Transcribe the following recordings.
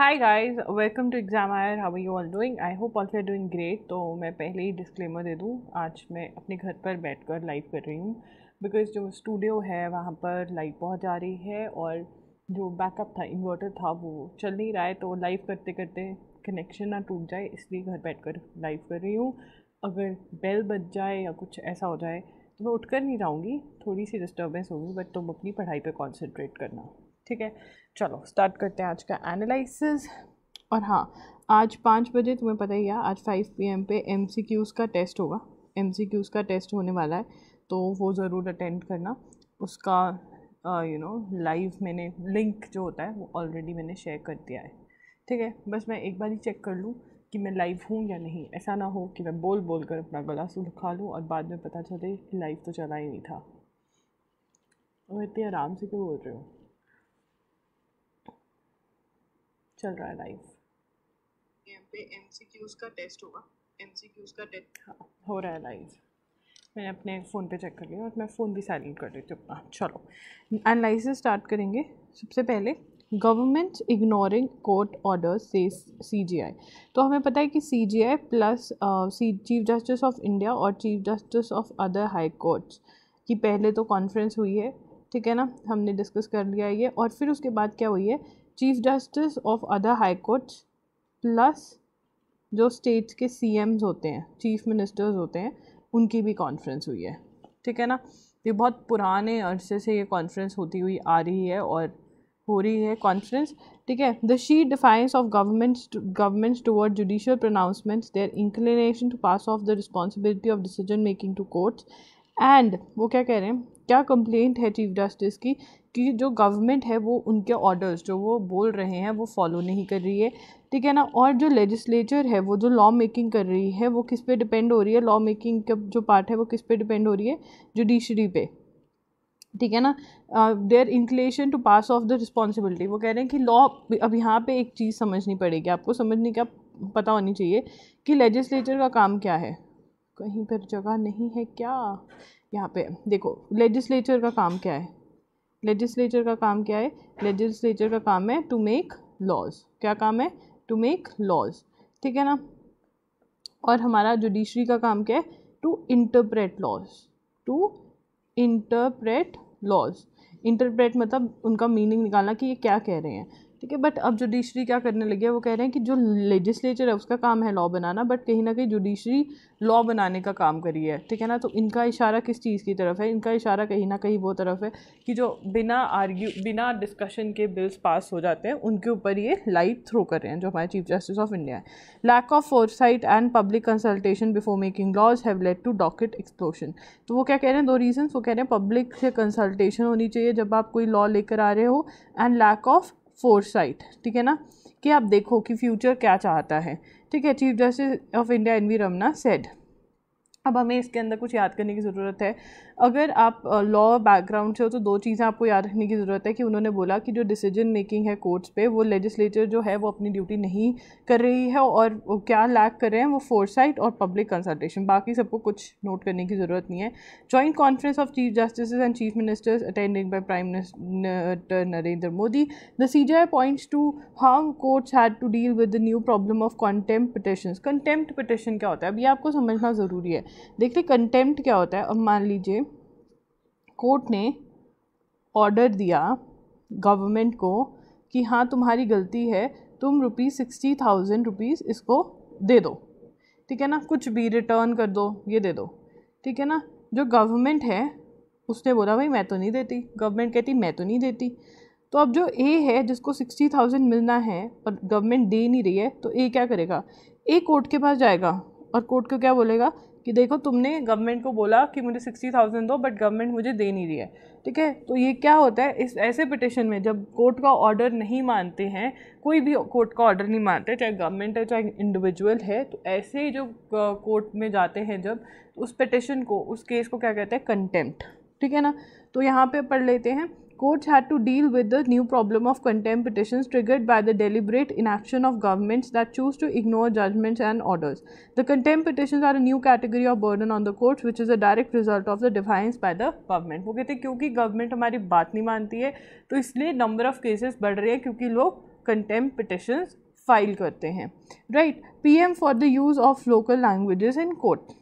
High guys welcome to exam आयर how you all doing I hope all you are doing great तो मैं पहले ही disclaimer दे दूँ आज मैं अपने घर पर बैठ कर लाइव कर रही हूँ बिकॉज जो स्टूडियो है वहाँ पर लाइट बहुत जा रही है और जो बैकअप था इन्वर्टर था वो चल नहीं रहा है तो लाइव करते करते कनेक्शन ना टूट जाए इसलिए घर बैठ कर लाइव कर रही हूँ अगर बेल बज जाए या कुछ ऐसा हो जाए तो मैं उठ कर नहीं जाऊँगी थोड़ी सी डिस्टर्बेंस होगी बट तुम अपनी पढ़ाई पर कॉन्सेंट्रेट करना ठीक है चलो स्टार्ट करते हैं आज का एनालिसिस और हाँ आज पाँच बजे तुम्हें पता ही है आज फाइव पी एम पे एम सी क्यूज़ का टेस्ट होगा एम सी क्यूज़ का टेस्ट होने वाला है तो वो ज़रूर अटेंड करना उसका यू नो लाइव मैंने लिंक जो होता है वो ऑलरेडी मैंने शेयर कर दिया है ठीक है बस मैं एक बार ही चेक कर लूँ कि मैं लाइव हूँ या नहीं ऐसा ना हो कि मैं बोल बोल कर अपना गला सुलखा लूँ और बाद में पता चले कि लाइव तो चला ही नहीं था और इतने आराम से क्यों बोल रही हूँ चल रहा है लाइव यहाँ पे एमसीक्यूज का टेस्ट होगा एमसीक्यूज का टेस्ट हाँ हो रहा है लाइव मैंने अपने फ़ोन पे चेक कर लिया और मैं फ़ोन भी साइलेंट कर देती हूँ अपना हाँ, चलो एनालिस स्टार्ट करेंगे सबसे पहले गवर्नमेंट इग्नोरिंग कोर्ट ऑर्डर से सी जी आई तो हमें पता है कि C J I plus C chief justice of India और chief justice of other high courts की पहले तो कॉन्फ्रेंस हुई है ठीक है ना हमने डिस्कस कर लिया ये और फिर उसके बाद क्या हुई है chief justice of other high court plus जो स्टेट्स के सी होते हैं चीफ मिनिस्टर्स होते हैं उनकी भी कॉन्फ्रेंस हुई है ठीक है ना ये बहुत पुराने अरसे से ये कॉन्फ्रेंस होती हुई आ रही है और हो रही है कॉन्फ्रेंस ठीक है the she defiance of governments governments toward judicial pronouncements their inclination to pass off the responsibility of decision making to courts and वो क्या कह रहे हैं क्या कंप्लेंट है चीफ जस्टिस की कि जो गवर्नमेंट है वो उनके ऑर्डर्स जो वो बोल रहे हैं वो फॉलो नहीं कर रही है ठीक है ना और जो लेजिस्लेचर है वो जो लॉ मेकिंग कर रही है वो किस पे डिपेंड हो रही है लॉ मेकिंग का जो पार्ट है वो किस पे डिपेंड हो रही है जुडिशरी पे ठीक है ना their inclination to pass off the responsibility वो कह रहे हैं कि लॉ अब यहाँ पे एक चीज़ समझनी पड़ेगी आपको समझने का पता होनी चाहिए कि लेजिस्लेचर का काम क्या है कहीं पर जगह नहीं है क्या यहाँ पे देखो लेजिस्लेचर का काम क्या है लेजिस्लेचर का काम क्या है लेजिस्लेचर का काम है टू मेक लॉज क्या काम है टू मेक लॉज ठीक है ना और हमारा जुडिशरी का काम क्या है to interpret laws to interpret laws interpret मतलब उनका मीनिंग निकालना कि ये क्या कह रहे हैं ठीक है बट अब जुडिशरी क्या करने लगी है वो कह रहे हैं कि जो लेजिस्लेचर है उसका काम है लॉ बनाना बट कहीं ना कहीं जुडिशरी लॉ बनाने का काम करी है ठीक है ना तो इनका इशारा किस चीज़ की तरफ है इनका इशारा कहीं ना कहीं वो तरफ है कि जो बिना आर्ग्यू बिना डिस्कशन के बिल्स पास हो जाते हैं उनके ऊपर ये लाइट थ्रो कर रहे हैं जो हमारे चीफ जस्टिस ऑफ इंडिया है lack of foresight and public consultation before making laws have led to docket explosion तो वो क्या कह रहे हैं दो रीजन वो कह रहे हैं पब्लिक से कंसल्टेशन होनी चाहिए जब आप कोई लॉ लेकर आ रहे हो एंड लैक ऑफ फोरसाइट ठीक है ना कि आप देखो कि फ्यूचर क्या चाहता है ठीक है chief justice of India N V Ramana said अब हमें इसके अंदर कुछ याद करने की ज़रूरत है अगर आप लॉ बैकग्राउंड से हो तो दो चीज़ें आपको याद रखने की ज़रूरत है कि उन्होंने बोला कि जो डिसीजन मेकिंग है कोर्ट्स पे वो लेजिस्लेचर जो है वो अपनी ड्यूटी नहीं कर रही है और क्या लैक कर रहे हैं वो फोरसाइट और पब्लिक कंसल्टेशन बाकी सबको कुछ नोट करने की ज़रूरत नहीं है joint conference of chief justice and chief ministers attending by prime minister Narendra Modi the C I points to how courts had to deal with the new problem of contempt petition contempt petition क्या होता है अब ये आपको समझना ज़रूरी है देखिए कंटेम्प्ट क्या होता है अब मान लीजिए कोर्ट ने ऑर्डर दिया गवर्नमेंट को कि हाँ तुम्हारी गलती है तुम रुपीज़ सिक्सटी थाउजेंड रुपीज़ इसको दे दो ठीक है ना कुछ भी रिटर्न कर दो ये दे दो ठीक है ना जो गवर्नमेंट है उसने बोला भाई मैं तो नहीं देती गवर्नमेंट कहती मैं तो नहीं देती तो अब जो ए है जिसको सिक्सटी थाउजेंड मिलना है और गवर्नमेंट दे नहीं रही है तो ए क्या करेगा ए कोर्ट के पास जाएगा और कोर्ट को क्या बोलेगा कि देखो तुमने गवर्नमेंट को बोला कि मुझे सिक्सटी थाउजेंड दो बट गवर्नमेंट मुझे दे नहीं रही है ठीक है तो ये क्या होता है इस ऐसे पिटिशन में जब कोर्ट का ऑर्डर नहीं मानते हैं कोई भी कोर्ट का ऑर्डर नहीं मानते चाहे गवर्नमेंट है चाहे इंडिविजुअल है तो ऐसे जो कोर्ट में जाते हैं जब उस पिटिशन को उस केस को क्या कहते हैं कंटेम्प्ट ठीक है ना तो यहाँ पे पढ़ लेते हैं courts had to deal with the new problem of contempt petitions triggered by the deliberate inaction of governments that choose to ignore judgments and orders. The contempt petitions are a new category of burden on the courts which is a direct result of the defiance by the government. वो कहते हैं क्योंकि government हमारी बात नहीं मानती है तो इसलिए number of cases बढ़ रहे हैं क्योंकि लोग contempt petitions file करते हैं Right. PM for the use of local languages in court.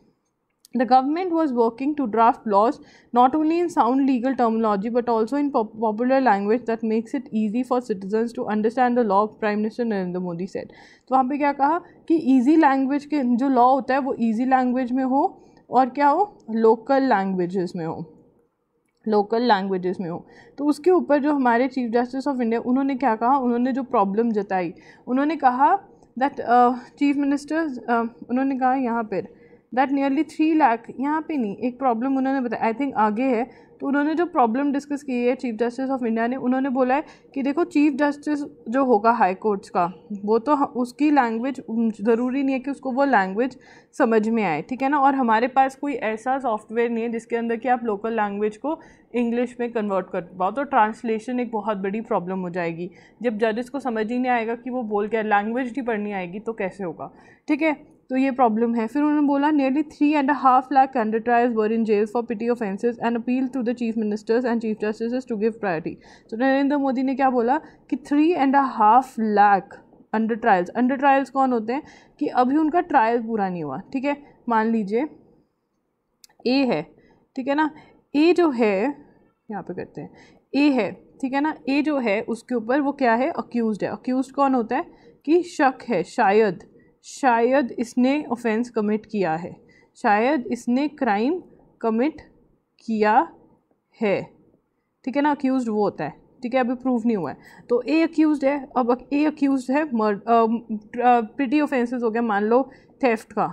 The government was working to draft laws not only in sound legal terminology but also in pop popular language that makes it easy for citizens to understand the law prime minister narendra modi said to wahan pe kya kaha ki easy language ke jo law hota hai wo easy language mein ho aur kya ho local languages mein ho local languages में हो तो उसके ऊपर जो हमारे chief justice of India उन्होंने क्या कहा उन्होंने जो प्रॉब्लम जताई उन्होंने कहा दैट चीफ मिनिस्टर्स उन्होंने कहा यहाँ पर दैट नियरली थ्री लाख यहाँ पे नहीं एक प्रॉब्लम उन्होंने बताया आई थिंक आगे है तो उन्होंने जो प्रॉब्लम डिस्कस की है चीफ जस्टिस ऑफ इंडिया ने उन्होंने बोला है कि देखो चीफ जस्टिस जो होगा हाई कोर्ट्स का वो तो उसकी लैंग्वेज ज़रूरी नहीं है कि उसको वो लैंग्वेज समझ में आए ठीक है ना और हमारे पास कोई ऐसा सॉफ्टवेयर नहीं है जिसके अंदर कि आप लोकल लैंग्वेज को इंग्लिश में कन्वर्ट कर पाओ तो ट्रांसलेशन एक बहुत बड़ी प्रॉब्लम हो जाएगी जब जजेस को समझ ही नहीं आएगा कि वो बोल के लैंग्वेज नहीं पढ़नी आएगी तो कैसे होगा ठीक है तो ये प्रॉब्लम है फिर उन्होंने बोला nearly three and half lakh conductors were in jail for petty offences and appeal to the chief ministers and chief justice to give priority तो नरेंद्र मोदी ने क्या बोला कि three and half lakh under trials under trials कौन होते हैं कि अभी उनका ट्रायल पूरा नहीं हुआ ठीक है मान लीजिए ए है ठीक है ना ए जो है यहाँ पे करते हैं ए है ठीक है ना ए जो है उसके ऊपर वो क्या है अक्यूज़ है अक्यूज़ कौन होता है कि शक है शायद शायद इसने ऑफेंस कमिट किया है शायद इसने क्राइम कमिट किया है ठीक है ना अक्यूज़ वो होता है ठीक है अभी प्रूव नहीं हुआ है तो ए अक्यूज़ है अब ए अक्यूज़ है मर्ड प्रिटी ऑफेंसेस हो गया मान लो थेफ्ट का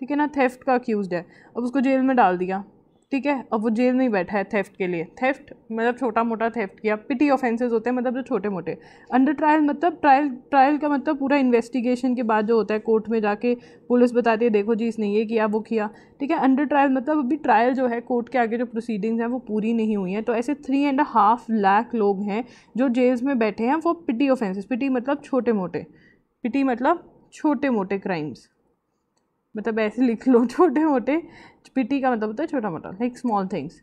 ठीक है ना थेफ्ट का अक्यूज़ है अब उसको जेल में डाल दिया ठीक है अब वो जेल में ही बैठा है थेफ्ट के लिए थेफ्ट मतलब छोटा मोटा थेफ्ट किया पिटी ऑफेंसेस होते हैं मतलब जो छोटे मोटे अंडर ट्रायल मतलब ट्रायल ट्रायल का मतलब पूरा इन्वेस्टिगेशन के बाद जो होता है कोर्ट में जाके पुलिस बताती है देखो जी इसने ये किया वो किया ठीक है अंडर ट्रायल मतलब अभी ट्रायल जो है कोर्ट के आगे जो प्रोसीडिंग्स हैं वो पूरी नहीं हुई हैं तो ऐसे थ्री एंड हाफ लाख लोग हैं जो जेल्स में बैठे हैं वो पिटी ऑफेंसेस पिटी मतलब छोटे मोटे पिटी मतलब छोटे मोटे क्राइम्स मतलब ऐसे लिख लो छोटे मोटे पिटी का मतलब होता है छोटा मोटा like small things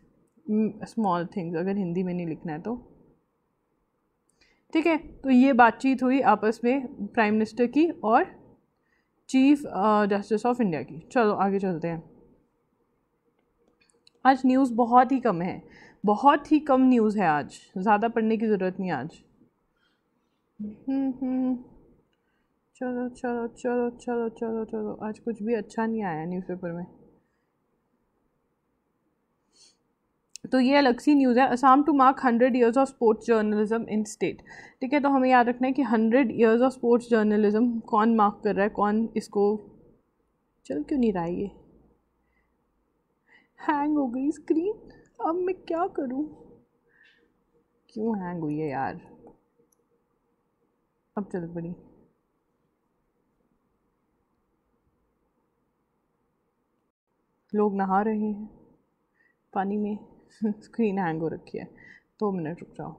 small things अगर हिंदी में नहीं लिखना है तो ठीक है तो ये बातचीत हुई आपस में प्राइम मिनिस्टर की और चीफ जस्टिस ऑफ इंडिया की चलो आगे चलते हैं आज न्यूज़ बहुत ही कम है बहुत ही कम न्यूज़ है आज ज़्यादा पढ़ने की ज़रूरत नहीं आज हम्म हम्म चलो चलो चलो चलो चलो चलो आज कुछ भी अच्छा नहीं आया न्यूज़पेपर में तो ये अलग सी न्यूज़ है Assam to mark hundred years of sports journalism in state ठीक है तो हमें याद रखना है कि hundred years of sports journalism कौन मार्क कर रहा है कौन इसको चल क्यों नहीं रहा ये हैंग हो गई स्क्रीन अब मैं क्या करूं क्यों हैंग हुई है यार अब चल पड़ी लोग नहा रहे हैं पानी में स्क्रीन हैंग हो रखी है दो मिनट रुक जाओ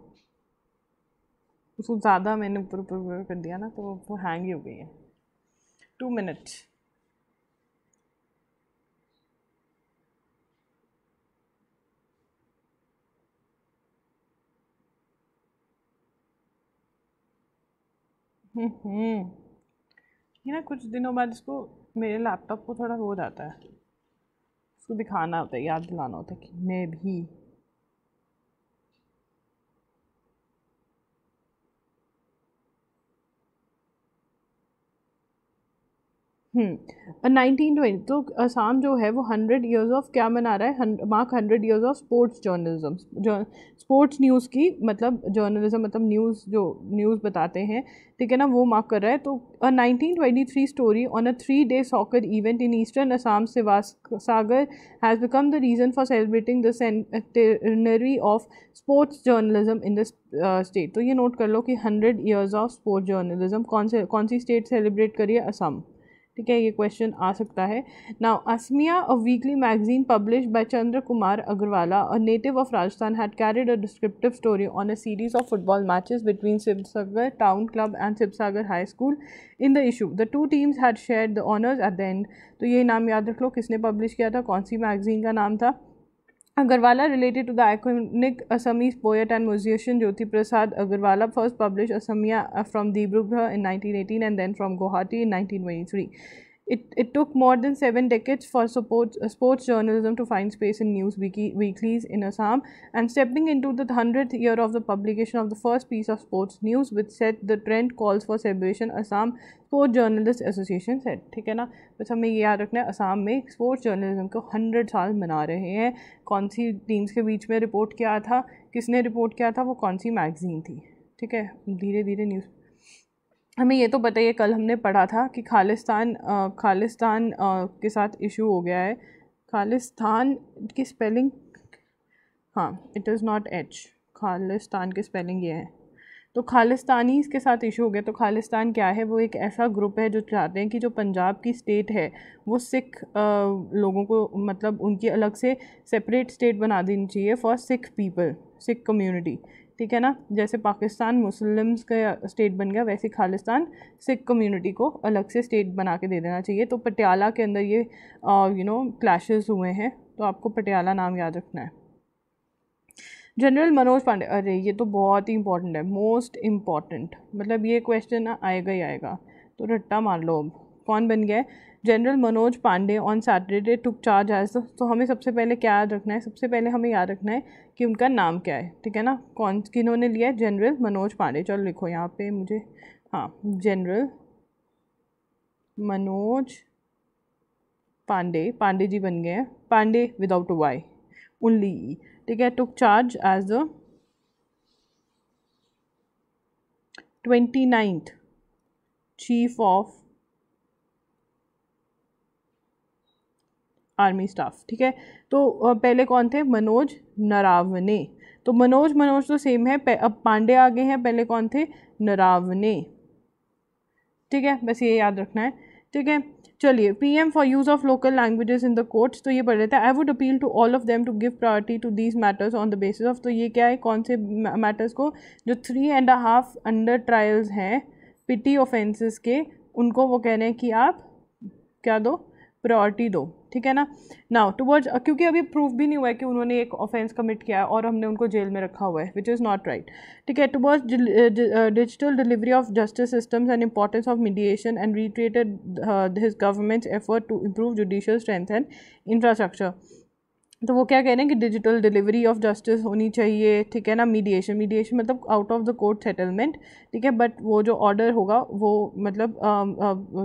उसको ज़्यादा मैंने ऊपर ऊपर ऊपर कर दिया ना तो वो हैंग ही हो गई है टू मिनट हम्म, हम्म ये ना कुछ दिनों बाद इसको मेरे लैपटॉप को थोड़ा हो जाता है उसको दिखाना होता है याद दिलाना होता है कि मैं भी हम्म, नाइनटीन ट्वेंटी तो असाम जो है वो हंड्रेड ईयर्स ऑफ क्या मना रहा है mark hundred years of sports journalism जो स्पोर्ट्स न्यूज़ की मतलब जर्नलिज्म मतलब न्यूज़ जो न्यूज़ बताते हैं ठीक है ना वो मार्क कर रहा है तो nineteen twenty three story on a three day soccer event in eastern Assam Sivasagar has become the reason for celebrating the of sports journalism in the state तो ये नोट कर लो कि hundred years of sports journalism कौन से कौन सी state celebrate करिए असम ठीक है ये क्वेश्चन आ सकता है now Assamese a weekly magazine publish by Chandra Kumar Agarwala a native of Rajasthan had carried a descriptive story on a series of football matches between Sibsagar town club and Sibsagar high school in the issue the two teams had share the honours at the end तो ये नाम याद रख लो किसने publish किया था कौन सी magazine का नाम था Agarwala related to the iconic Assamese poet and musician Jyoti Prasad Agarwala first published Assamiya uh, from Dibrugarh in 1918 and then from Guwahati in 1923. It, it took more than seven decades for sports, uh, sports journalism to find space in news weekly, weeklies in Assam, and stepping into the 100th year of the publication of the first piece of sports news, which set the trend calls for celebration, Assam Sports Journalists Association said, ठीक है ना बस हमें ये याद रखना है असम में स्पोर्ट्स जर्नलिज्म को 100 साल मना रहे हैं कौन सी टीम्स के बीच में रिपोर्ट किया था किसने रिपोर्ट किया था वो कौन सी मैगज़ीन थी ठीक है धीरे धीरे न्यूज़ हमें ये तो बताइए कल हमने पढ़ा था कि खालिस्तान खालिस्तान के साथ इशू हो गया है खालिस्तान की स्पेलिंग हाँ it is not H Khalistan की स्पेलिंग ये है तो खालिस्तानी इसके साथ इशू हो गया तो खालिस्तान क्या है वो एक ऐसा ग्रुप है जो चाहते हैं कि जो पंजाब की स्टेट है वो सिख लोगों को मतलब उनकी अलग से सेपरेट स्टेट बना देनी चाहिए for Sikh people Sikh community ठीक है ना जैसे पाकिस्तान मुस्लिम्स का स्टेट बन गया वैसे खालिस्तान सिख कम्युनिटी को अलग से स्टेट बना के दे देना चाहिए तो पटियाला के अंदर ये यू नो क्लैश हुए हैं तो आपको पटियाला नाम याद रखना है जनरल मनोज पांडे अरे ये तो बहुत ही इंपॉर्टेंट है मोस्ट इम्पॉर्टेंट मतलब ये क्वेश्चन आएगा ही आएगा तो रट्टा मार लो अब कौन बन गया general Manoj Pande on Saturday took charge as तो हमें सबसे पहले क्या याद रखना है सबसे पहले हमें याद रखना है कि उनका नाम क्या है ठीक है ना कौन किन्होंने लिया है जनरल मनोज पांडे चलो लिखो यहाँ पे मुझे हाँ जनरल मनोज पांडे पांडे जी बन गए हैं पांडे विदाउट वाई ओनली ठीक है took charge as the twenty ninth chief of army staff ठीक है तो पहले कौन थे मनोज नरावने तो मनोज मनोज तो सेम है अब पांडे आगे हैं पहले कौन थे नरावने ठीक है बस ये याद रखना है ठीक है चलिए PM for use of local languages in the courts तो ये पढ़ लेते हैं I would appeal to all of them to give priority to these matters on the basis of तो ये क्या है कौन से मैटर्स को जो three and half under trials हैं पिटी ऑफेंसेस के उनको वो कह रहे हैं कि आप क्या दो प्रायोरिटी दो ठीक है ना नाउ टुवर्ड्स क्योंकि अभी प्रूफ भी नहीं हुआ है कि उन्होंने एक ऑफेंस कमिट किया है और हमने उनको जेल में रखा हुआ है विच इज़ नॉट राइट ठीक है towards digital delivery of justice systems and importance of mediation and reiterated his government's effort to improve judicial strength and infrastructure तो वो क्या कह रहे हैं कि डिजिटल डिलीवरी ऑफ जस्टिस होनी चाहिए ठीक है ना मीडिएशन मीडिएशन मतलब out of the court settlement ठीक है बट वो जो ऑर्डर होगा वो मतलब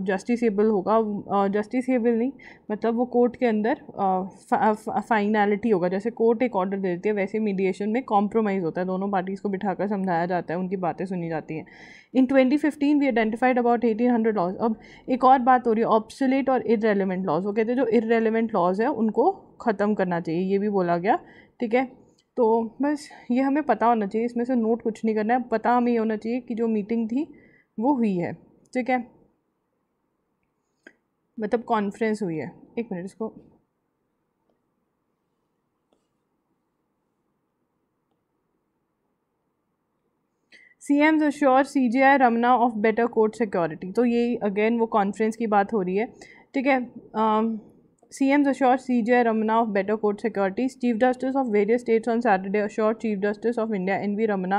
जस्टिसेबल um, uh, होगा जस्टिसेबल uh, नहीं मतलब वो कोर्ट के अंदर फाइनैलिटी uh, होगा जैसे कोर्ट एक ऑर्डर देती है वैसे मीडिएशन में कॉम्प्रोमाइज़ होता है दोनों पार्टीज़ को बिठाकर समझाया जाता है उनकी बातें सुनी जाती हैं in twenty fifteen we identified about eighteen hundred laws अब एक और बात हो रही है ऑप्सुलेट और इरेलीवेंट लॉज वो कहते हैं जो इरेलीवेंट लॉज है उनको ख़त्म करना चाहिए ये भी बोला गया ठीक है तो बस ये हमें पता होना चाहिए इसमें से नोट कुछ नहीं करना है पता हमें ये होना चाहिए कि जो मीटिंग थी वो हुई है ठीक है मतलब कॉन्फ्रेंस हुई है एक मिनट इसको C M sure C J I Ramana of better court security तो ये अगेन वो कॉन्फ्रेंस की बात हो रही है ठीक है CMs assured C.J. Ramana of better court securities. Chief Justice of various states on Saturday assured Chief Justice of India N.V. Ramana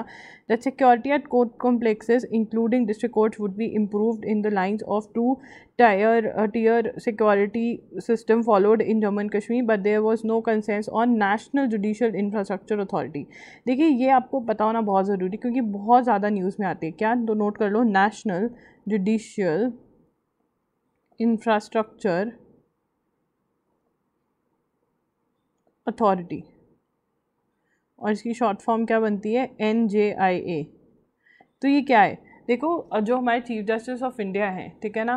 that security at court complexes, including district courts, would be improved in the lines of two tier, uh, tier security system followed in Jammu and Kashmir, but there was no consensus on National Judicial Infrastructure Authority. देखिए ये आपको पता होना बहुत ज़रूरी क्योंकि बहुत ज़्यादा न्यूज़ में आती है क्या तो नोट कर लो नेशनल जुडिशियल इंफ्रास्ट्रक्चर अथॉरिटी और इसकी शॉर्ट फॉर्म क्या बनती है एन जे आई ए तो ये क्या है देखो जो हमारे चीफ जस्टिस ऑफ इंडिया हैं ठीक है ना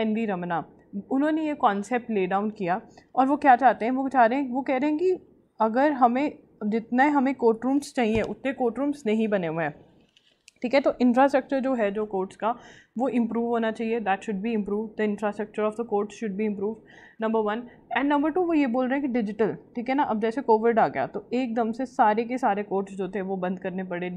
एन वी रमना उन्होंने ये कॉन्सेप्ट ले डाउन किया और वो क्या चाहते हैं वो चाह रहे हैं वो कह रहे हैं कि अगर हमें जितने हमें कोर्ट रूम्स चाहिए उतने कोर्ट रूम्स नहीं बने हुए हैं ठीक है तो इंफ्रास्ट्रक्चर जो है जो कोर्ट्स का वो इम्प्रूव होना चाहिए that should be improve the infrastructure of the court should be improve number one and number two वो ये बोल रहे हैं कि डिजिटल ठीक है ना अब जैसे कोविड आ गया तो एकदम से सारे के सारे कोर्ट जो थे वो बंद करने पड़े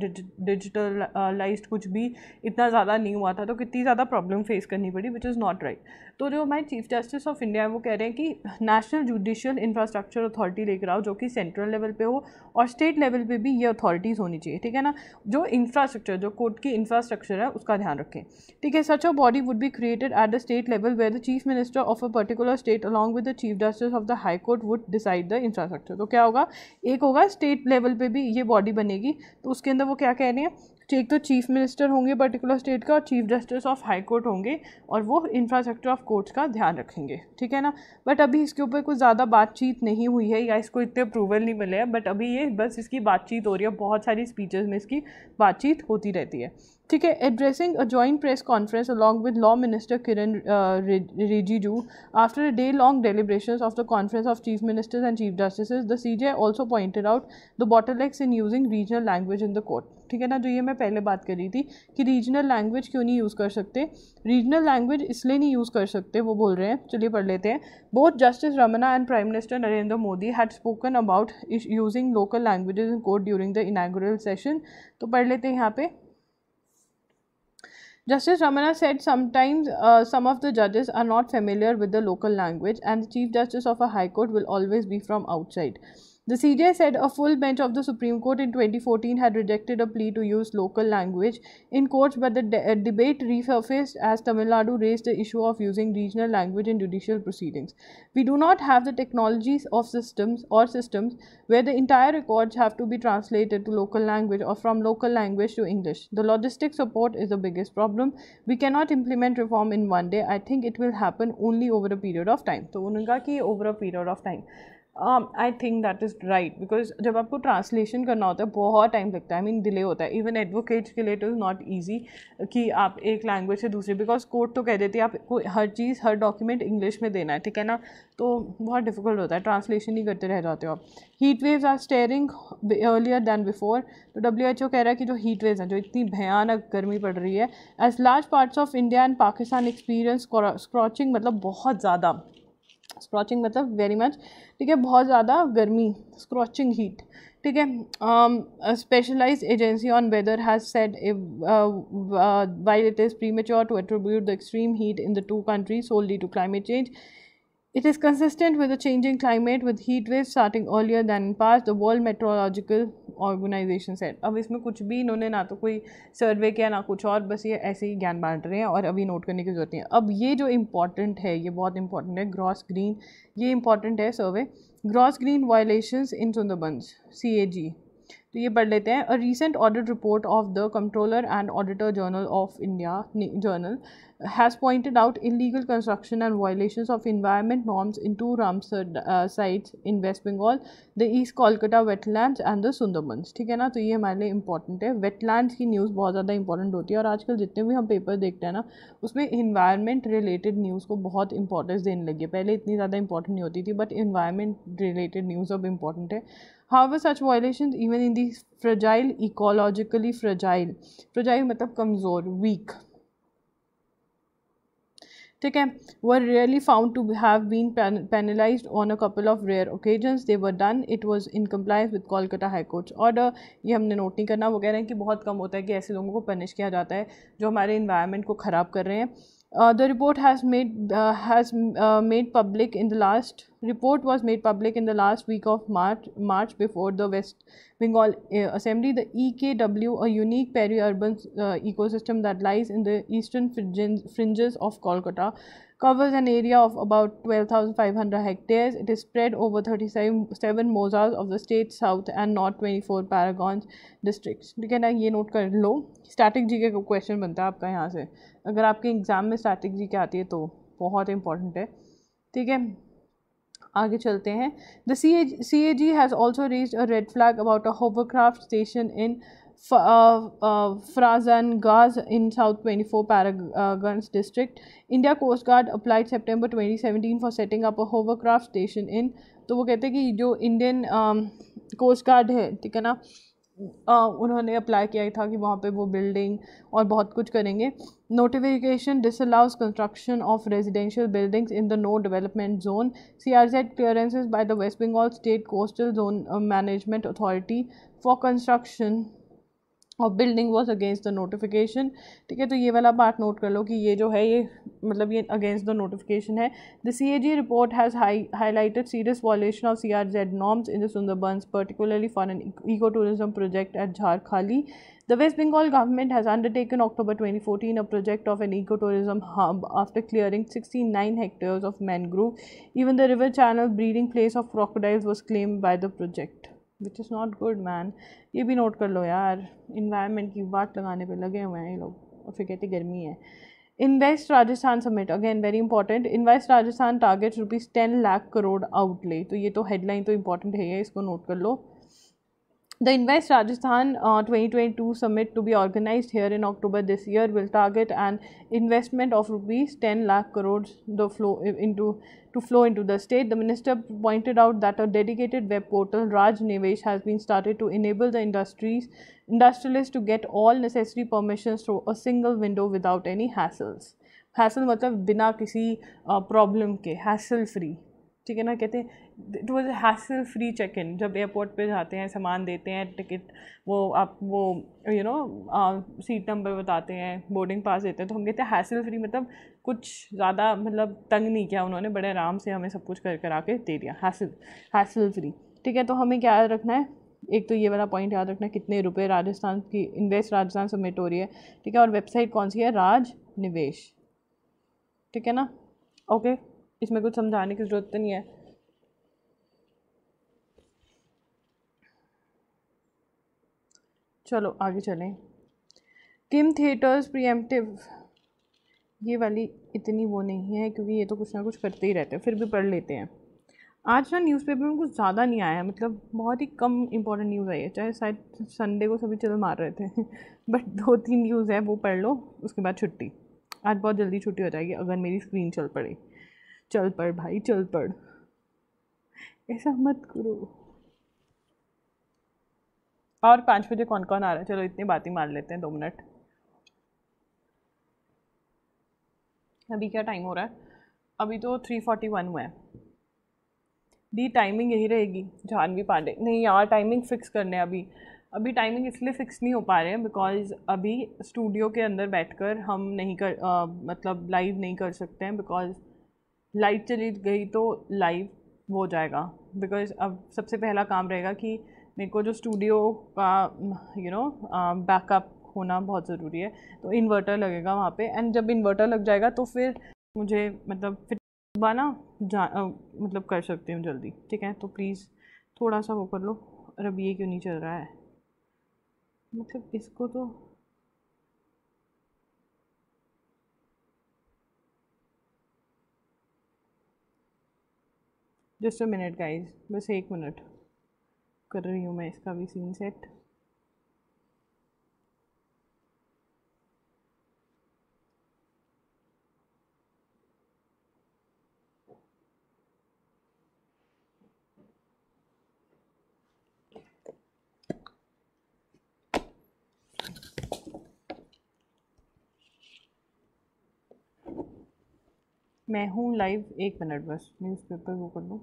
लाइज कुछ भी इतना ज़्यादा नहीं हुआ था तो कितनी ज़्यादा प्रॉब्लम फेस करनी पड़ी विच इज़ नॉट राइट तो जो हमारे चीफ जस्टिस ऑफ इंडिया है वो कह रहे हैं कि नेशनल जुडिशियल इंफ्रास्ट्रक्चर अथॉरिटी लेकर आओ जो कि सेंट्रल लेवल पर हो और स्टेट लेवल पर भी ये अथॉरिटीज़ होनी चाहिए ठीक है ना जो इंफ्रास्ट्रक्चर जो कोर्ट की इंफ्रास्ट्रक्चर है उसका ध्यान रखें ठीक है such a body would be created at the state level where the chief minister of a particular state along with the chief justice of the high court would decide the infrastructure तो क्या होगा एक होगा state level पे भी ये body बनेगी तो उसके अंदर वो क्या कह रहे हैं एक तो चीफ मिनिस्टर होंगे पर्टिकुलर स्टेट का और chief justice of high court होंगे और वो इंफ्रास्ट्रक्चर ऑफ कोर्ट्स का ध्यान रखेंगे ठीक है ना बट अभी इसके ऊपर कुछ ज़्यादा बातचीत नहीं हुई है या इसको इतने अप्रूवल नहीं मिले हैं बट अभी ये बस इसकी बातचीत हो रही है बहुत सारी स्पीचेस में इसकी बातचीत होती रहती है ठीक है addressing a joint press conference along with law minister Kiran Rijiju after a day long deliberation of the conference of chief ministers and chief justice the C J also pointed out the bottlenecks in using regional language in the court ठीक है ना जो ये मैं पहले बात कर रही थी कि रीजनल लैंग्वेज क्यों नहीं यूज़ कर सकते रीजनल लैंग्वेज इसलिए नहीं यूज़ कर सकते वो बोल रहे हैं चलिए पढ़ लेते हैं both justice Ramana and prime minister Narendra Modi had spoken about using local languages in court during the inaugural session तो पढ़ लेते हैं यहाँ पे Justice Ramana said sometimes uh, some of the judges are not familiar with the local language and the Chief Justice of a High Court will always be from outside. The CJ said a full bench of the Supreme Court in 2014 had rejected a plea to use local language in courts, but the de- uh, debate resurfaced as Tamil Nadu raised the issue of using regional language in judicial proceedings. We do not have the technologies of systems or systems where the entire records have to be translated to local language or from local language to English. The logistic support is the biggest problem. We cannot implement reform in one day. I think it will happen only over a period of time. So, उन्होंने over a period of time. I think that is right because जब आपको translation करना होता है बहुत time लगता है I mean delay होता है इवन एडवोकेट्स के लिए इट इज़ नॉट ईजी कि आप एक लैंग्वेज से दूसरे बिकॉज कोर्ट तो कह देती है आपको हर चीज़ हर डॉक्यूमेंट इंग्लिश में देना है ठीक है ना तो बहुत डिफिकल्ट होता है ट्रांसलेशन ही करते रह जाते हो आप heat waves are starting earlier than before तो डब्ल्यू एच ओ कह रहा है कि जो हीट वेव्स हैं जो इतनी भयानक गर्मी पड़ रही है as large parts of India and Pakistan experience scorching मतलब बहुत ज़्यादा स्क्रॉचिंग मतलब वेरी मच ठीक है बहुत ज़्यादा गर्मी स्क्रॉचिंग हीट ठीक है specialised agency on weather has said while it is premature to attribute the extreme heat in the two countries solely to climate change It is consistent with the changing climate with heat waves starting earlier than in past, the World Meteorological Organization said. अब इसमें कुछ भी इन्होंने ना तो कोई सर्वे किया ना कुछ और बस ये ऐसे ही ज्ञान बांट रहे हैं और अभी नोट करने की ज़रूरत नहीं है अब ये जो इम्पॉर्टेंट है ये बहुत इंपॉर्टेंट है ग्रॉस ग्रीन ये इंपॉर्टेंट है survey gross green violation in Sundarbans C A G तो ये पढ़ लेते हैं a recent audit report of the controller and auditor general of India general has pointed out illegal construction and violations of environment norms in two Ramsar uh, sites in West Bengal, the East Kolkata wetlands and the Sundarbans. ठीक है ना तो ये हमारे लिए important है wetlands की news बहुत ज़्यादा इंपॉर्टेंट होती है और आजकल जितने भी हम पेपर देखते हैं ना उसमें इन्वायरमेंट रिलेटेड न्यूज़ को बहुत इंपॉर्टेंस देने लगी है पहले इतनी ज़्यादा इंपॉर्टेंट नहीं होती थी बट इन्वायरमेंट रिलेटेड न्यूज़ अब इंपॉर्टेंट है however such violations even in the fragile ecologically fragile fragile मतलब कमज़ोर weak ठीक है were really found to have been penalise on a couple of rare occasions they were done it was in compliance with Kolkata high court order ये हमने note नहीं करना वो कह रहे हैं कि बहुत कम होता है कि ऐसे लोगों को पनिश किया जाता है जो हमारे इन्वायरमेंट को ख़राब कर रहे हैं Uh, the report has made uh, has uh, made public in the last report was made public in the last week of March March before the West Bengal uh, Assembly. The EKW, a unique peri-urban uh, ecosystem that lies in the eastern fringes of Kolkata, covers an area of about 12,500 hectares. It is spread over 37 seven mozas of the state south and north 24 paragon districts. ठीक है ना ये note कर लो static G का question बनता है आपका यहाँ से अगर आपके एग्ज़ाम में स्टैटिक जी के आती है तो बहुत इंपॉर्टेंट है ठीक है आगे चलते हैं the C A G has also reach a red flag about a hovercraft station in in south twenty four 24 district India coast guard applied September twenty seventeen for setting up a hovercraft station in तो वो कहते हैं कि जो Indian coast guard है ठीक है ना uh, उन्होंने अप्लाई किया था कि वहाँ पे वो बिल्डिंग और बहुत कुछ करेंगे notification disallows construction of residential buildings in the no development zone C R Z clearances by the West Bengal state coastal zone management authority for construction और building was against the notification ठीक है तो ये वाला पार्ट नोट कर लो कि ये जो है ये मतलब ये अगेंस्ट द नोटिफिकेशन है the C A G report has highlighted serious violation of C R Z norms in the Sundarbans particularly for an eco tourism project at Jharkhali the West Bengal government has undertaken October twenty fourteen a project of an eco tourism hub after clearing sixty nine hectares of mangrove even the river channel breeding place of crocodiles was claimed by the project which is not good man ये भी note कर लो यार environment की बात लगाने पर लगे हुए हैं ये लोग और फिर कहते गर्मी है invest Rajasthan summit again very important invest Rajasthan target rupees ten lakh crore outlay तो ये तो हेडलाइन तो इंपॉर्टेंट है इसको नोट कर लो The Invest Rajasthan uh, 2022 summit to be organized here in October this year will target an investment of rupees 10 lakh crores the flow into to flow into the state. The minister pointed out that a dedicated web portal Raj Nevesh has been started to enable the industries industrialists to get all necessary permissions through a single window without any hassles. Hassle मतलब बिना किसी uh, problem के hassle free ठीक है ना कहते हैं it was hassle free check in जब एयरपोर्ट पे जाते हैं सामान देते हैं टिकट वो आप वो यू नो सीट नंबर बताते हैं बोर्डिंग पास देते हैं तो हम कहते हैं हैसल फ्री मतलब कुछ ज़्यादा मतलब तंग नहीं किया उन्होंने बड़े आराम से हमें सब कुछ कर कर आके दे दिया हैसल हैसल फ्री ठीक है तो हमें क्या रखना है एक तो ये वाला पॉइंट याद रखना कितने रुपए राजस्थान की इन्वेस्ट राजस्थान सबमिट हो रही है ठीक है और वेबसाइट कौन सी है राज निवेश ठीक है ना ओके इसमें कुछ समझाने की ज़रूरत तो नहीं है चलो आगे चलें किम थिएटर्स प्रिएम्प्टिव ये वाली इतनी वो नहीं है क्योंकि ये तो कुछ ना कुछ करते ही रहते हैं फिर भी पढ़ लेते हैं आज ना न्यूज़पेपर में कुछ ज़्यादा नहीं आया मतलब बहुत ही कम इंपॉर्टेंट न्यूज़ आई है चाहे शायद संडे को सभी चल मार रहे थे बट दो तीन न्यूज़ है वो पढ़ लो उसके बाद छुट्टी आज बहुत जल्दी छुट्टी हो जाएगी अगर मेरी स्क्रीन चल पड़े चल पड़ भाई चल पड़ ऐसा मत करो और पाँच बजे कौन कौन आ रहा है चलो इतनी बात ही मार लेते हैं दो मिनट अभी क्या टाइम हो रहा है अभी तो थ्री फोर्टी वन हुआ है दी टाइमिंग यही रहेगी जानवी पांडे नहीं यार टाइमिंग फिक्स करने अभी अभी टाइमिंग इसलिए फ़िक्स नहीं हो पा रहे हैं बिकॉज अभी स्टूडियो के अंदर बैठकर हम नहीं कर आ, मतलब लाइव नहीं कर सकते हैं बिकॉज लाइट चली गई तो लाइव हो जाएगा बिकॉज अब सबसे पहला काम रहेगा कि मेरे को जो स्टूडियो का यू नो बैकअप होना बहुत ज़रूरी है तो इन्वर्टर लगेगा वहाँ पे एंड जब इन्वर्टर लग जाएगा तो फिर मुझे मतलब फिर सुबह ना जा आ, मतलब कर सकती हूँ जल्दी ठीक है तो प्लीज़ थोड़ा सा वो कर लो और अब ये क्यों नहीं चल रहा है मतलब इसको तो जस्ट अ मिनट गाइस बस एक मिनट कर रही हूँ मैं इसका भी सीन सेट मैं हूँ लाइव एक मिनट बस न्यूज़पेपर वो कर लूँ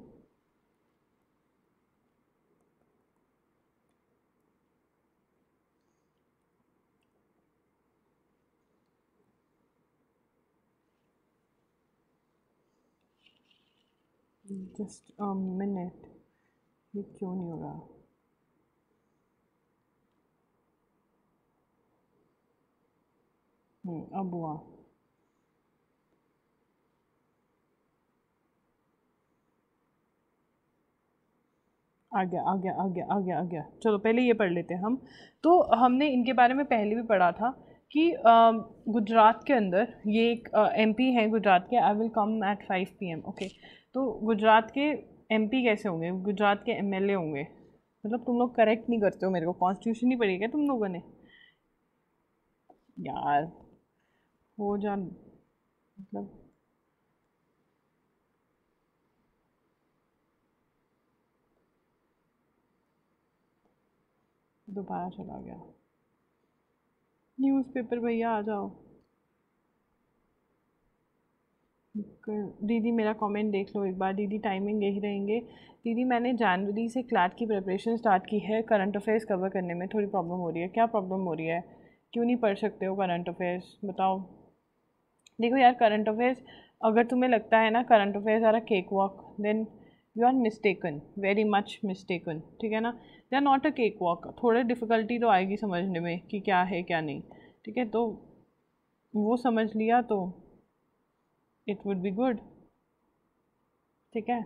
just a um, minute ये क्यों नहीं हो रहा अब हुआ आ गया आ गया आ गया आ गया आ गया चलो पहले ये पढ़ लेते हैं हम तो हमने इनके बारे में पहले भी पढ़ा था कि गुजरात के अंदर ये एक एमपी हैं गुजरात के I will come at five P M okay तो गुजरात के एमपी कैसे होंगे गुजरात के एमएलए होंगे मतलब तुम लोग करेक्ट नहीं करते हो मेरे को कॉन्स्टिट्यूशन ही पड़ेगा तुम लोगों ने यार हो जान मतलब दोबारा चला गया न्यूज़पेपर भैया आ जाओ दीदी मेरा कमेंट देख लो एक बार दीदी टाइमिंग यही रहेंगे दीदी मैंने जनवरी से क्लैट की प्रिपरेशन स्टार्ट की है करंट अफेयर्स कवर करने में थोड़ी प्रॉब्लम हो रही है क्या प्रॉब्लम हो रही है क्यों नहीं पढ़ सकते हो करंट अफेयर्स बताओ देखो यार करंट अफेयर्स अगर तुम्हें लगता है ना current affairs are a cake walk then you are mistaken very much mistaken ठीक है ना they are not a cake walk थोड़े डिफ़िकल्टी तो आएगी समझने में कि क्या है क्या नहीं ठीक है तो वो समझ लिया तो इट वुड बी गुड ठीक है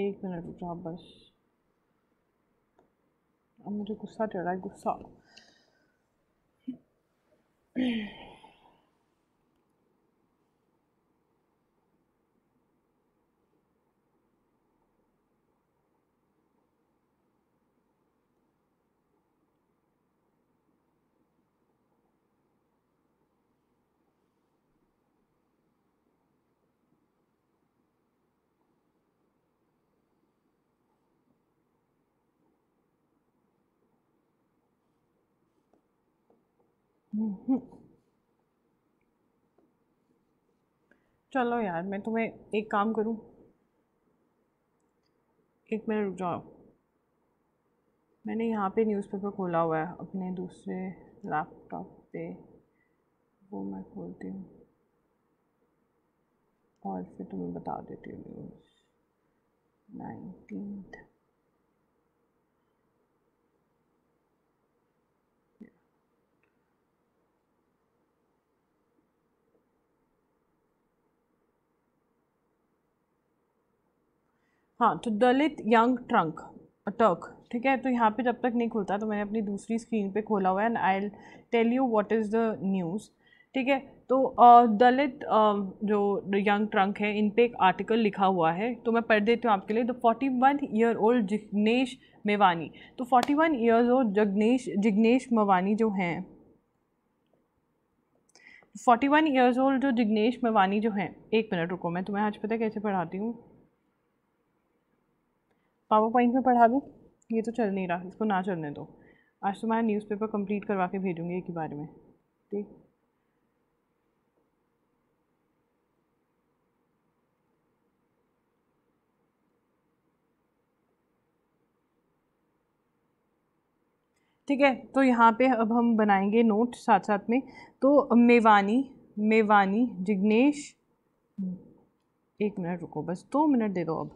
एक मिनट जाओ बस अब मुझे गुस्सा चढ़ रहा है गुस्सा चलो यार मैं तुम्हें एक काम करूं एक मिनट रुक जाओ मैंने यहाँ पे न्यूज़पेपर खोला हुआ है अपने दूसरे लैपटॉप पे वो मैं खोलती हूँ और फिर तुम्हें बता देती हूँ न्यूज़ नाइनटीन हाँ तो दलित यंग ट्रंक टर्क ठीक है तो यहाँ पे जब तक नहीं खुलता तो मैंने अपनी दूसरी स्क्रीन पे खोला हुआ है and I tell you what is the news ठीक है तो दलित जो यंग ट्रंक है इन पे एक आर्टिकल लिखा हुआ है तो मैं पढ़ देती हूँ आपके लिए the forty one year old Jignesh Mevani तो forty one years old Jagnesh Jignesh Mevani जो हैं फोर्टी वन ईयर्स ओल्ड जो जिग्नेश मेवानी जो हैं एक मिनट रुको मैं तुम्हें आज पता कैसे पढ़ाती हूँ पावर पॉइंट में पढ़ा दूँ ये तो चल नहीं रहा इसको ना चलने दो आज तो तुम्हारा न्यूज़पेपर कंप्लीट करवा के भेजूँगी एक ही बारे में ठीक ठीक है तो यहाँ पे अब हम बनाएंगे नोट साथ साथ में तो मेवानी मेवानी जिग्नेश एक मिनट रुको बस दो मिनट दे दो अब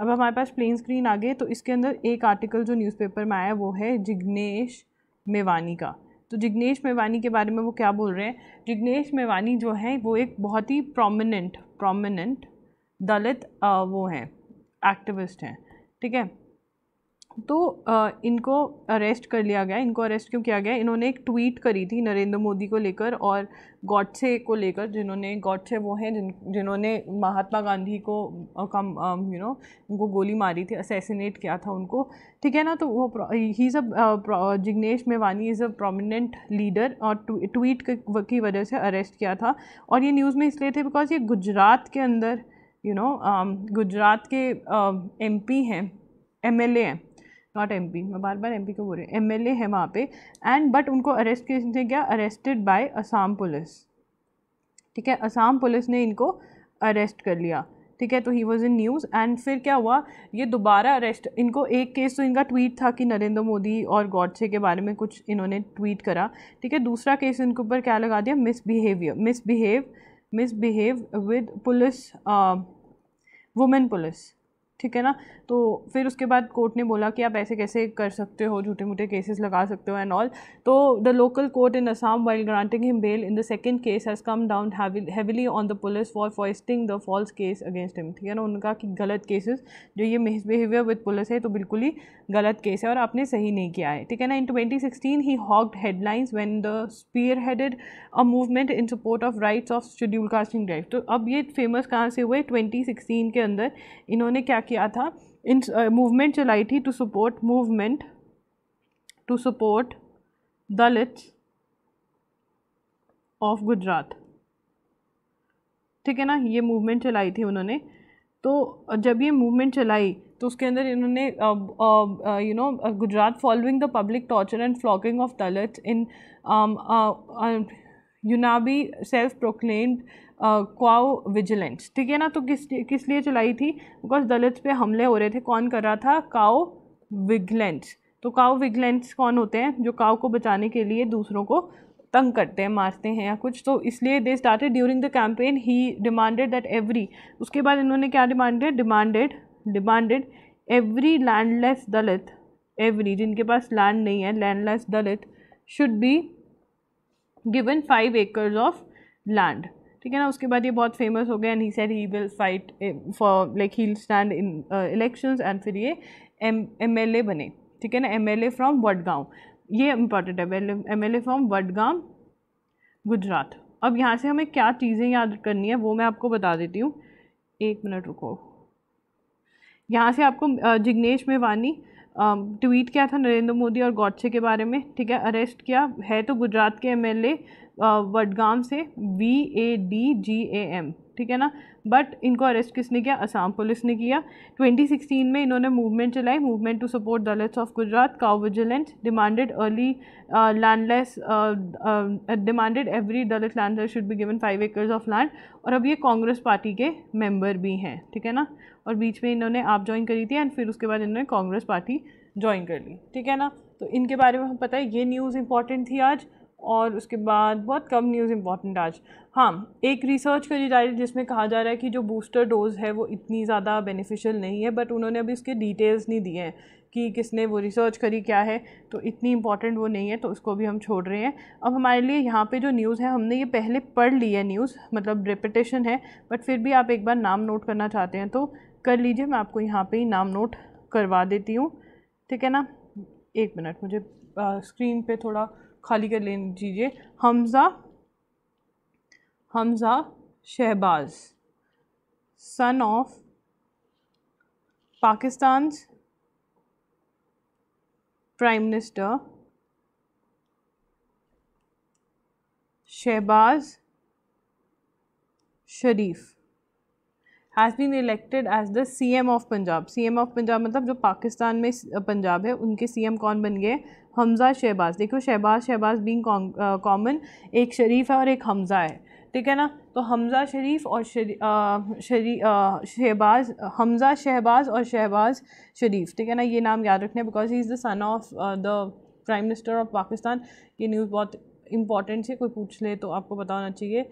अब हमारे पास प्लेन स्क्रीन आ गए तो इसके अंदर एक आर्टिकल जो न्यूज़पेपर में आया वो है जिग्नेश मेवानी का तो जिग्नेश मेवानी के बारे में वो क्या बोल रहे हैं जिग्नेश मेवानी जो है वो एक बहुत ही प्रोमिनेंट प्रोमिनेंट दलित वो हैं एक्टिविस्ट हैं ठीक है तो इनको अरेस्ट कर लिया गया इनको अरेस्ट क्यों किया गया इन्होंने एक ट्वीट करी थी नरेंद्र मोदी को लेकर और गॉडसे को लेकर जिन्होंने गॉडसे वो हैं जिन जिन्होंने महात्मा गांधी को कम यू नो उनको गोली मारी थी असेसिनेट किया था उनको ठीक है ना तो वो ही सब Jignesh Mevani is a prominent leader और ट्वीट की वजह से अरेस्ट किया था और ये न्यूज़ में इसलिए थे बिकॉज ये गुजरात के अंदर you you know know, Gujarat के एम हैं एम हैं नॉट एम मैं बार बार एम पी को बोल रही हूँ एम है वहाँ पे एंड बट उनको अरेस्ट किए क्या अरेस्टेड बाय असम पुलिस ठीक है असम पुलिस ने इनको अरेस्ट कर लिया ठीक है तो he was in news and फिर क्या हुआ ये दोबारा अरेस्ट इनको एक केस तो इनका ट्वीट था कि नरेंद्र मोदी और गॉडसे के बारे में कुछ इन्होंने ट्वीट करा ठीक है दूसरा केस इनके ऊपर क्या लगा दिया misbehaviour misbehave misbehave with police women police ठीक है ना तो फिर उसके बाद कोर्ट ने बोला कि आप ऐसे कैसे कर सकते हो झूठे मूठे केसेस लगा सकते हो एंड ऑल तो the local court in Assam while granting him bail in the second case has come down heavily on the police for foisting the false case against him ठीक है ना उनका कि गलत केसेस जो ये मिसबिहेवियर विद पुलिस है तो बिल्कुल ही गलत केस है और आपने सही नहीं किया है ठीक है ना in 2016 he hogged headlines when the spearheaded a movement in support of rights of schedule casting drive तो अब ये फेमस कहाँ से हुए 2016 के अंदर इन्होंने क्या किया था इन मूवमेंट uh, चलाई थी to support movement to support Dalits of Gujarat ठीक है ना ये मूवमेंट चलाई थी उन्होंने तो जब ये मूवमेंट चलाई तो उसके अंदर इन्होंने you know Gujarat following the public torture and flogging of Dalit in Una by self proclaimed cow vigilance ठीक है ना तो किस किस लिए चलाई थी बिकॉज दलित पे हमले हो रहे थे कौन कर रहा था काओ विगलेंस तो काओ विगलेंस कौन होते हैं जो काओ को बचाने के लिए दूसरों को तंग करते हैं मारते हैं या कुछ तो इसलिए they started during the campaign he demanded that every उसके बाद इन्होंने क्या demanded demanded demanded every landless Dalit every जिनके पास लैंड नहीं है landless Dalit should be given five acres of land ठीक है ना उसके बाद ये बहुत फेमस हो गया and he said he will fight for like he stand in election and फिर ये एम एम एल ए बने ठीक है ना M L A from Vadgaon ये इम्पॉर्टेंट है M L A from Vadgaon Gujarat अब यहाँ से हमें क्या चीज़ें याद करनी है वो मैं आपको बता देती हूँ एक मिनट रुको यहाँ से आपको जिग्नेश मेवानी ट्वीट किया था नरेंद्र मोदी और गौडसे के बारे में ठीक है अरेस्ट किया है तो गुजरात के एमएलए वडगाम से V A D G A M ठीक है ना बट इनको अरेस्ट किसने किया असम पुलिस ने किया 2016 में इन्होंने मूवमेंट चलाई movement to support Dalits of Gujarat cow vigilance demanded early landless demanded every Dalit landless should be given five acres of land और अब ये कांग्रेस पार्टी के मेंबर भी हैं ठीक है ना और बीच में इन्होंने आप ज्वाइन करी थी एंड फिर उसके बाद इन्होंने कांग्रेस पार्टी ज्वाइन कर ली ठीक है ना तो इनके बारे में हम पता है ये न्यूज़ इंपॉर्टेंट थी आज और उसके बाद बहुत कम न्यूज़ इम्पॉर्टेंट आज हाँ एक रिसर्च करी जा रही है जिसमें कहा जा रहा है कि जो बूस्टर डोज़ है वो इतनी ज़्यादा बेनिफिशियल नहीं है बट उन्होंने अभी उसके डिटेल्स नहीं दिए हैं कि किसने वो रिसर्च करी क्या है तो इतनी इंपॉर्टेंट वो नहीं है तो उसको भी हम छोड़ रहे हैं अब हमारे लिए यहाँ पे जो न्यूज़ है हमने ये पहले पढ़ ली है न्यूज़ मतलब रेपटेशन है बट फिर भी आप एक बार नाम नोट करना चाहते हैं तो कर लीजिए मैं आपको यहाँ पे ही नाम नोट करवा देती हूँ ठीक है ना एक मिनट मुझे आ, स्क्रीन पे थोड़ा खाली कर ले लीजिए Hamza Hamza Shahbaz son of Pakistan prime minister Shahbaz Sharif has been elected as the C M of Punjab C M of Punjab मतलब जो पाकिस्तान में पंजाब है उनके सी एम कौन बन गए हमज़ा शहबाज देखो Shahbaz Shahbaz been common uh, एक शरीफ है और एक हमज़ा है ठीक है ना तो हमज़ा शरीफ और uh, uh, शहबाज हमज़ा शहबाज और शहबाज शरीफ ठीक है ना ये नाम याद रखना because he is the son of the prime minister of Pakistan ये न्यूज़ बहुत इंपॉर्टेंट है कोई पूछ ले तो आपको पता होना चाहिए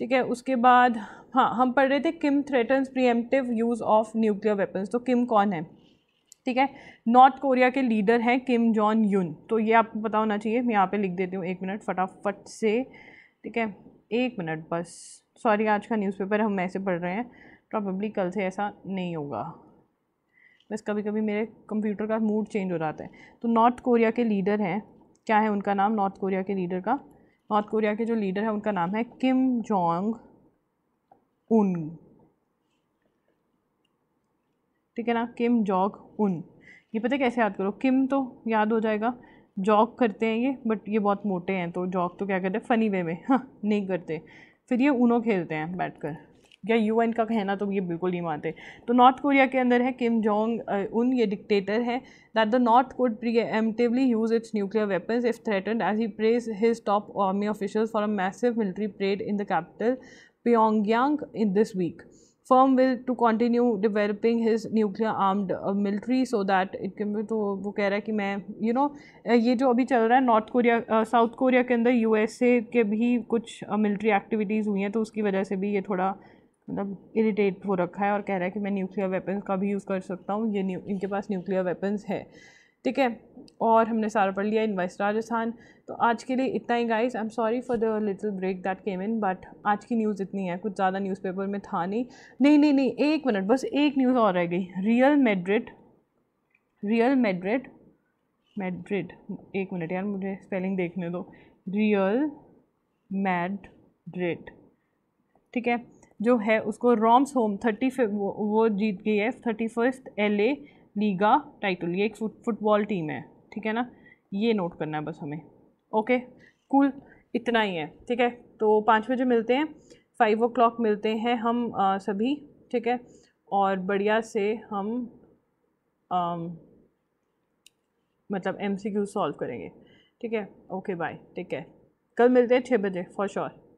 ठीक है उसके बाद हाँ हम पढ़ रहे थे Kim threatens preemptive use of nuclear weapons तो किम कौन है ठीक है नॉर्थ कोरिया के लीडर हैं किम जॉन यून तो ये आपको पता होना चाहिए मैं यहाँ पे लिख देती हूँ एक मिनट फटाफट से ठीक है एक मिनट बस सॉरी आज का न्यूज़पेपर हम ऐसे पढ़ रहे हैं प्रॉबली कल से ऐसा नहीं होगा बस कभी कभी मेरे कंप्यूटर का मूड चेंज हो जाता है तो नॉर्थ कोरिया के लीडर हैं क्या है उनका नाम नॉर्थ कोरिया के लीडर का नॉर्थ कोरिया के जो लीडर हैं उनका नाम है किम जोंग उन ठीक है ना किम जॉग उन ये पता कैसे याद करो किम तो याद हो जाएगा जॉग करते हैं ये बट ये बहुत मोटे हैं तो जॉग तो क्या करते हैं फ़नी वे में हाँ नहीं करते फिर ये उनो खेलते हैं बैठ कर या यूएन का कहना तो ये बिल्कुल नहीं मानते तो नॉर्थ कोरिया के अंदर है किम जोंग उन ये डिक्टेटर है that the North code emphatically use its nuclear weapons if threatened as he praise his top army officials for a massive military parade in the capital Pyongyang in this week form will to continue developing his nuclear armed military so that it can be तो वो कह रहा है कि मैं you know ये जो अभी चल रहा है नॉर्थ कोरिया साउथ कोरिया के अंदर यूएसए के भी कुछ मिलिट्री uh, एक्टिविटीज़ हुई हैं तो उसकी वजह से भी ये थोड़ा मतलब इरिटेट हो रखा है और कह रहा है कि मैं न्यूक्लियर वेपन्स का भी यूज़ कर सकता हूँ ये न्यू इनके पास न्यूक्लियर वेपन्स है ठीक है और हमने सारा पढ़ लिया इन्वाइस राजस्थान तो आज के लिए इतना ही guys I am sorry for the little break that came in but आज की न्यूज़ इतनी है कुछ ज़्यादा न्यूज़पेपर में था नहीं नहीं नहीं नहीं एक मिनट बस एक न्यूज़ और रह गई Real Madrid Real Madrid Madrid एक मिनट यार मुझे स्पेलिंग देखने दो रियल मैड्रिड ठीक है जो है उसको रॉम्स होम थर्टी वो, वो जीत गई है thirty first L A Liga title ये एक फुटबॉल टीम है ठीक है ना ये नोट करना है बस हमें ओके कूल इतना ही है ठीक है तो पाँच बजे मिलते हैं फाइव ओ मिलते हैं हम आ, सभी ठीक है और बढ़िया से हम आ, मतलब एम सी क्यू सॉल्व करेंगे ठीक है ओके बाय ठीक है कल मिलते हैं छः बजे फॉर श्योर